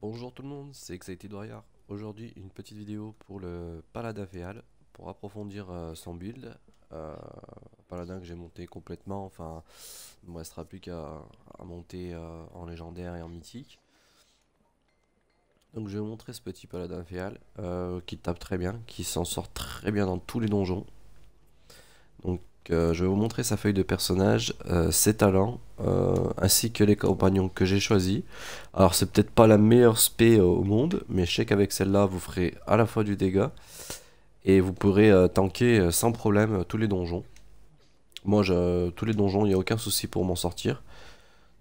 Bonjour tout le monde, c'est Excited Warrior. Aujourd'hui, une petite vidéo pour le Paladin Féal, pour approfondir euh, son build. Euh, Paladin que j'ai monté complètement, enfin, il ne me restera plus qu'à monter euh, en légendaire et en mythique. Donc je vais vous montrer ce petit Paladin Féal qui tape très bien, qui s'en sort très bien dans tous les donjons. Donc euh, je vais vous montrer sa feuille de personnage, euh, ses talents, euh, ainsi que les compagnons que j'ai choisis. Alors c'est peut-être pas la meilleure spé au monde, mais je sais qu'avec celle-là vous ferez à la fois du dégât et vous pourrez tanker sans problème tous les donjons. Moi, je, tous les donjons, il n'y a aucun souci pour m'en sortir.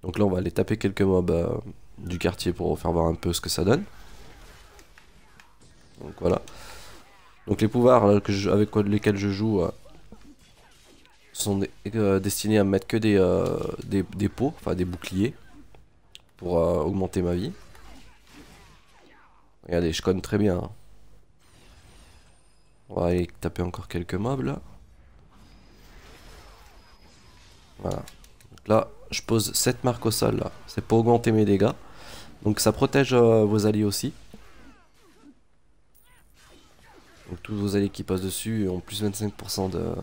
Donc là, on va aller taper quelques mobs du quartier pour faire voir un peu ce que ça donne. Donc voilà. Donc les pouvoirs avec lesquels je joue, sont euh, destinés à mettre que euh, des, des, pots, enfin des boucliers, pour euh, augmenter ma vie. Regardez, je conne très bien. Hein. On va aller taper encore quelques mobs là. Voilà. là, je pose 7 marques au sol là. C'est pour augmenter mes dégâts. Donc ça protège vos alliés aussi. Donc tous vos alliés qui passent dessus ont plus 25% de,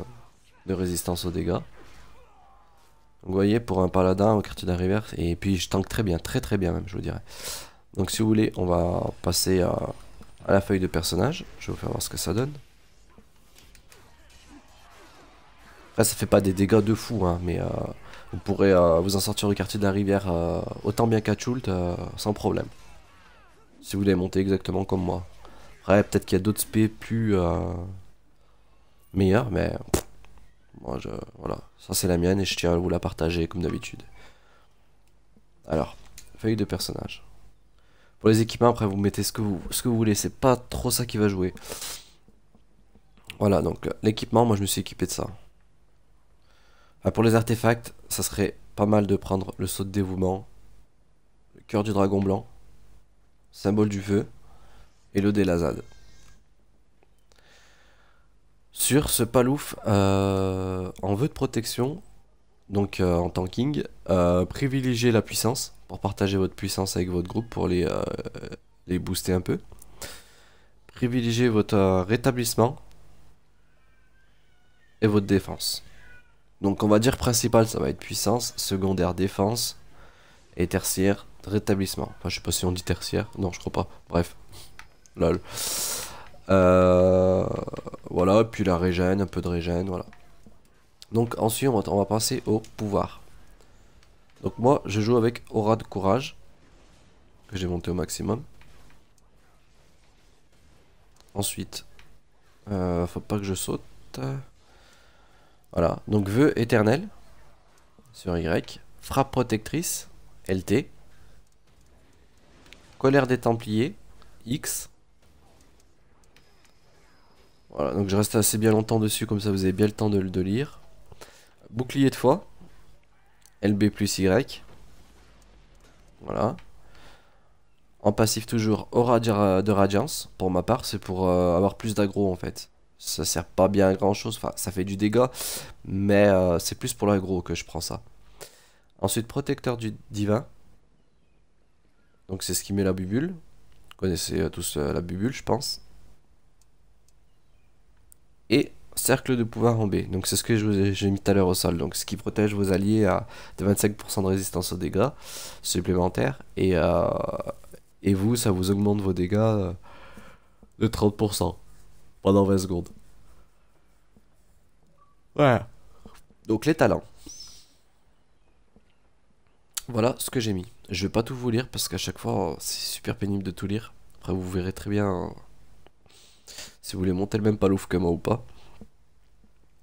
de résistance aux dégâts. Vous voyez, pour un paladin au quartier de la rivière, et puis je tank très bien, très très bien même, je vous dirais. Donc si vous voulez, on va passer à, la feuille de personnage. Je vais vous faire voir ce que ça donne. Après, ça fait pas des dégâts de fou, hein, mais euh, vous pourrez euh, vous en sortir au quartier de la rivière euh, autant bien qu'à Chult, sans problème. Si vous voulez monter exactement comme moi. Après, peut-être qu'il y a d'autres spés plus meilleurs, mais moi, je, voilà, ça c'est la mienne et je tiens à vous la partager comme d'habitude. Alors, feuille de personnage. Pour les équipements, après vous mettez ce que vous, ce que vous voulez, c'est pas trop ça qui va jouer. Voilà, donc l'équipement, moi je me suis équipé de ça. Ah, pour les artefacts, ça serait pas mal de prendre le saut de dévouement, le cœur du dragon blanc, symbole du feu et le délazade. Sur ce palouf euh, en vœu de protection, donc euh, en tanking, euh, privilégiez la puissance pour partager votre puissance avec votre groupe pour les, les booster un peu. Privilégiez votre rétablissement et votre défense. Donc on va dire principal ça va être puissance, secondaire défense et tertiaire rétablissement. Enfin je sais pas si on dit tertiaire, non je crois pas, bref, lol. Euh, voilà, puis la régène, un peu de régène, voilà. Donc ensuite, on va, passer au pouvoir. Donc moi, je joue avec Aura de Courage, que j'ai monté au maximum. Ensuite, euh, faut pas que je saute. Voilà, donc vœu éternel sur Y, frappe protectrice, LT, colère des Templiers, X, voilà, donc je reste assez bien longtemps dessus, comme ça vous avez bien le temps de, de lire. Bouclier de foi. LB plus Y. Voilà. En passif toujours aura de radiance. Pour ma part, c'est pour euh, avoir plus d'aggro en fait. Ça sert pas bien à grand chose. Enfin, ça fait du dégât, mais euh, c'est plus pour l'aggro que je prends ça. Ensuite, protecteur du divin. Donc c'est ce qui met la bubule. Vous connaissez euh, tous la bubule, je pense et cercle de pouvoir en B. Donc c'est ce que j'ai mis tout à l'heure au sol. Donc ce qui protège vos alliés à de 25% de résistance aux dégâts supplémentaires. Et, euh, et vous, ça vous augmente vos dégâts euh, de 30% pendant 20 secondes. Ouais. Donc les talents. Voilà ce que j'ai mis. Je vais pas tout vous lire parce qu'à chaque fois c'est super pénible de tout lire. Après vous verrez très bien hein, si vous voulez monter le même palouf que moi ou pas.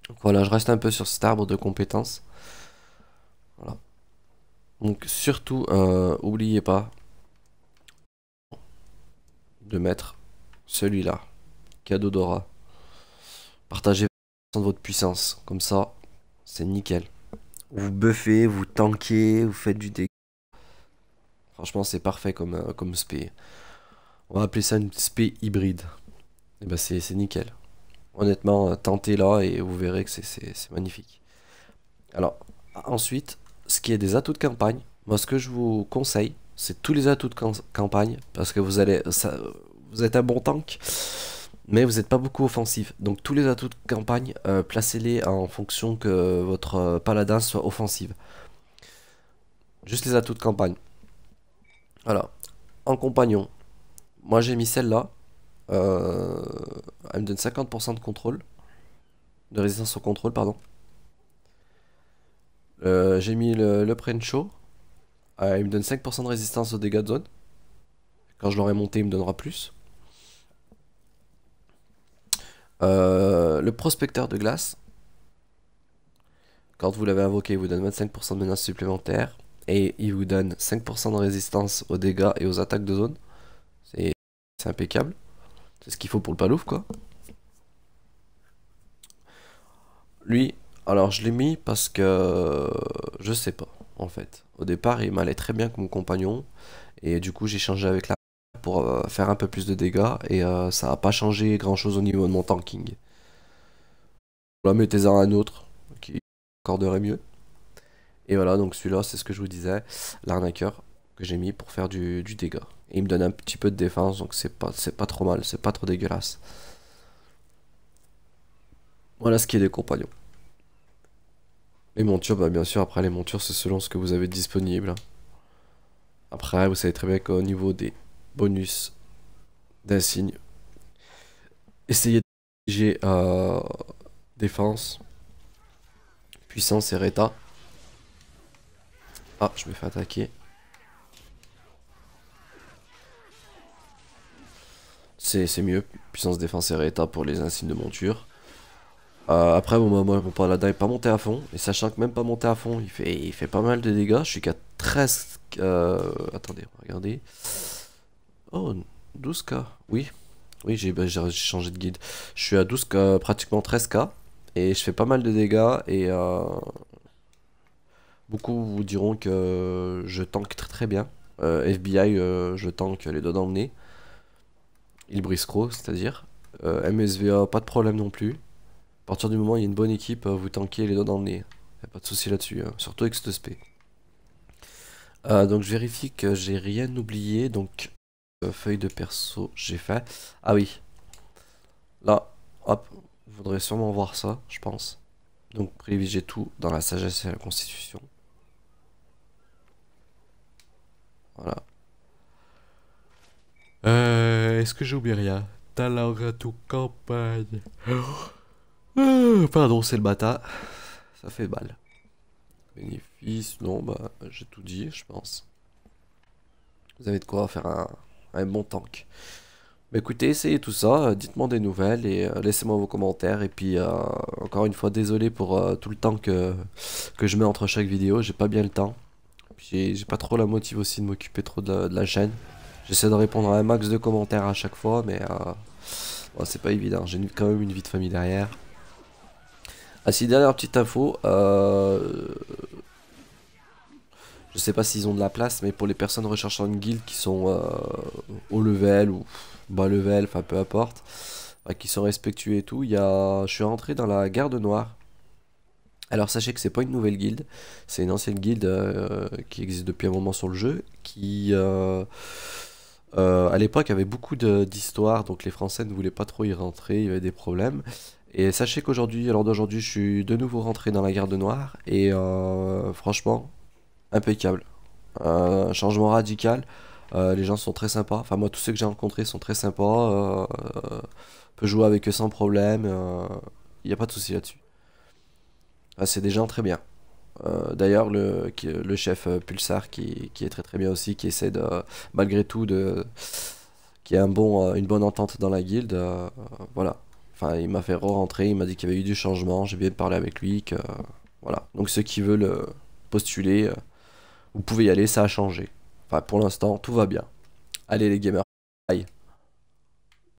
Donc voilà, je reste un peu sur cet arbre de compétences. Voilà. Donc surtout, euh, oubliez pas de mettre celui-là, cadeau d'ora Partagez de votre puissance, comme ça, c'est nickel. Vous buffez, vous tankez, vous faites du dégât. Franchement, c'est parfait comme, euh, comme spé. On va appeler ça une spé hybride. Et eh ben c'est nickel. Honnêtement, euh, tentez là et vous verrez que c'est magnifique. Alors, ensuite, ce qui est des atouts de campagne, moi ce que je vous conseille, c'est tous les atouts de campagne, parce que vous allez, vous êtes un bon tank, mais vous n'êtes pas beaucoup offensif. Donc tous les atouts de campagne, euh, placez-les en fonction que votre paladin soit offensive. Juste les atouts de campagne. Alors, en compagnon, moi j'ai mis celle-là, euh, elle me donne 50% de contrôle. De résistance au contrôle, pardon. Euh, j'ai mis le, le Prencho. Euh, il me donne 5% de résistance aux dégâts de zone. Quand je l'aurai monté, il me donnera plus. Euh, le prospecteur de glace. Quand vous l'avez invoqué, il vous donne 25% de menace supplémentaire Et il vous donne 5% de résistance aux dégâts et aux attaques de zone. C'est impeccable. C'est ce qu'il faut pour le palouf, quoi. Lui, alors je l'ai mis parce que euh, je sais pas, en fait. Au départ, il m'allait très bien que mon compagnon. Et du coup, j'ai changé avec la pour euh, faire un peu plus de dégâts. Et euh, ça a pas changé grand chose au niveau de mon tanking. Là, mettez-en un autre qui accorderait mieux. Et voilà, donc celui-là, c'est ce que je vous disais, l'arnaqueur que j'ai mis pour faire du, du dégât. Et il me donne un petit peu de défense, donc c'est pas, c'est pas trop mal, c'est pas trop dégueulasse. Voilà ce qui est des compagnons. Les montures, bah bien sûr, après les montures, c'est selon ce que vous avez disponible. Après, vous savez très bien qu'au niveau des bonus d'insigne, essayez de j'ai euh, défense, puissance et réta. Ah, je me fais attaquer. c'est mieux. Puissance défense et état pour les insignes de monture. Euh, après, bon, moi, mon paladin n'est pas monté à fond. Et sachant que même pas monté à fond, il fait, il fait pas mal de dégâts. Je suis qu'à 13. k euh, attendez, regardez. Oh, 12k. Oui, oui, bah, j'ai changé de guide. Je suis à 12k, pratiquement 13k. Et je fais pas mal de dégâts. Et euh, beaucoup vous diront que je tank très très bien. FBI, je tank les doigts dans il briscro, c'est-à-dire. Euh, MSVA, pas de problème non plus. À partir du moment où il y a une bonne équipe, euh, vous tankez les doigts dans le nez. pas de souci là-dessus, hein. surtout avec ce spé. Euh, donc je vérifie que j'ai rien oublié. Donc feuille de perso, j'ai fait. Ah oui. Là, hop, vous voudrez sûrement voir ça, je pense. Donc privilégiez tout dans la sagesse et la constitution. Voilà. Est-ce que j'oublie rien tout campagne. Oh! Ah, pardon, c'est le bata. Ça fait mal. Bénéfice, non, bah j'ai tout dit, je pense. Vous avez de quoi faire un, bon tank. Bah écoutez, essayez tout ça, euh, dites-moi des nouvelles et euh, laissez-moi vos commentaires. Et puis, euh, encore une fois, désolé pour tout le temps que, que je mets entre chaque vidéo, j'ai pas bien le temps. j'ai pas trop la motive aussi de m'occuper trop de la chaîne. J'essaie de répondre à un max de commentaires à chaque fois, mais bon, euh, c'est pas évident. J'ai quand même une vie de famille derrière. Ah si, dernière petite info. Euh, je sais pas s'ils ont de la place, mais pour les personnes recherchant une guilde qui sont euh, haut level ou bas level, enfin peu importe, bah, qui sont respectueux et tout, y a... je suis rentré dans la garde noire. Alors sachez que c'est pas une nouvelle guilde, c'est une ancienne guilde qui existe depuis un moment sur le jeu, qui euh, à l'époque, il y avait beaucoup d'histoires, donc les Français ne voulaient pas trop y rentrer, il y avait des problèmes. Et sachez qu'aujourd'hui, alors d'aujourd'hui, je suis de nouveau rentré dans la garde noire, et euh, franchement, impeccable. Euh, un changement radical, les gens sont très sympas, enfin moi, tous ceux que j'ai rencontrés sont très sympas, on peut jouer avec eux sans problème, il n'y a pas de souci là-dessus. Ah, c'est des gens très bien. Euh, d'ailleurs, le, chef euh, Pulsar, qui, est très très bien aussi, qui essaie de, malgré tout, de, qui a un bon, euh, une bonne entente dans la guilde. voilà. Enfin, il m'a fait re-rentrer, il m'a dit qu'il y avait eu du changement, j'ai bien parlé avec lui. Que, voilà. Donc, ceux qui veulent postuler, vous pouvez y aller, ça a changé. Enfin, pour l'instant, tout va bien. Allez les gamers, bye.